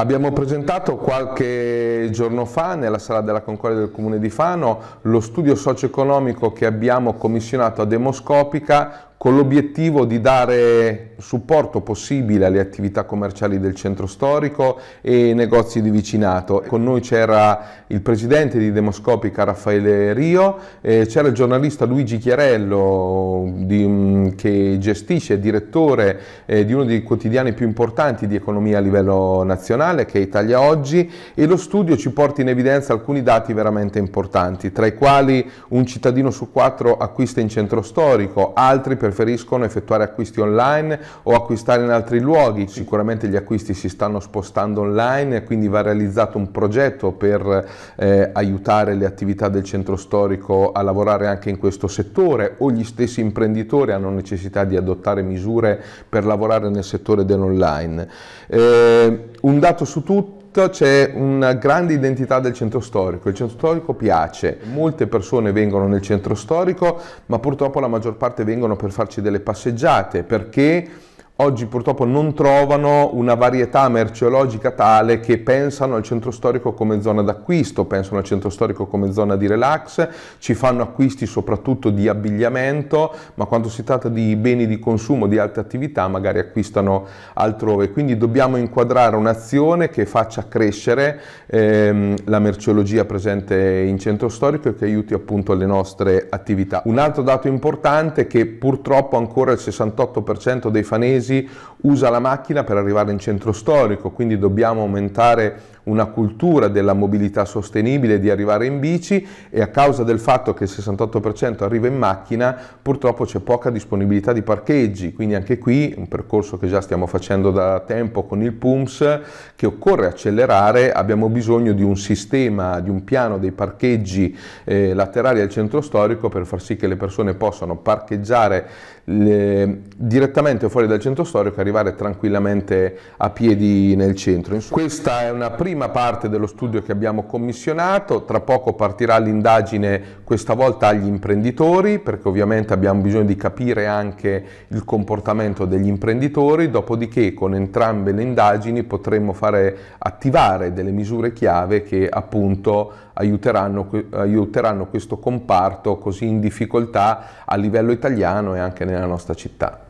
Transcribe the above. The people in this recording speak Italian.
Abbiamo presentato qualche giorno fa nella sala della Concordia del Comune di Fano lo studio socio-economico che abbiamo commissionato a Demoscopica con l'obiettivo di dare supporto possibile alle attività commerciali del centro storico e negozi di vicinato. Con noi c'era il presidente di Demoscopica Raffaele Rio, c'era il giornalista Luigi Chiarello di, mm, che gestisce, è direttore eh, di uno dei quotidiani più importanti di economia a livello nazionale che è Italia Oggi e lo studio ci porta in evidenza alcuni dati veramente importanti, tra i quali un cittadino su quattro acquista in centro storico, altri per preferiscono effettuare acquisti online o acquistare in altri luoghi. Sicuramente gli acquisti si stanno spostando online, quindi va realizzato un progetto per eh, aiutare le attività del centro storico a lavorare anche in questo settore o gli stessi imprenditori hanno necessità di adottare misure per lavorare nel settore dell'online. Eh, un dato su tutti c'è una grande identità del centro storico, il centro storico piace, molte persone vengono nel centro storico, ma purtroppo la maggior parte vengono per farci delle passeggiate perché oggi purtroppo non trovano una varietà merceologica tale che pensano al centro storico come zona d'acquisto, pensano al centro storico come zona di relax, ci fanno acquisti soprattutto di abbigliamento, ma quando si tratta di beni di consumo, di altre attività, magari acquistano altrove. Quindi dobbiamo inquadrare un'azione che faccia crescere ehm, la merceologia presente in centro storico e che aiuti appunto le nostre attività. Un altro dato importante è che purtroppo ancora il 68% dei fanesi usa la macchina per arrivare in centro storico, quindi dobbiamo aumentare una cultura della mobilità sostenibile, di arrivare in bici e a causa del fatto che il 68% arriva in macchina purtroppo c'è poca disponibilità di parcheggi, quindi anche qui un percorso che già stiamo facendo da tempo con il PUMS che occorre accelerare, abbiamo bisogno di un sistema, di un piano dei parcheggi eh, laterali al centro storico per far sì che le persone possano parcheggiare le, direttamente fuori dal centro storico e arrivare tranquillamente a piedi nel centro. Insomma, questa è una prima prima parte dello studio che abbiamo commissionato, tra poco partirà l'indagine questa volta agli imprenditori, perché ovviamente abbiamo bisogno di capire anche il comportamento degli imprenditori, dopodiché con entrambe le indagini potremo fare attivare delle misure chiave che appunto aiuteranno, aiuteranno questo comparto così in difficoltà a livello italiano e anche nella nostra città.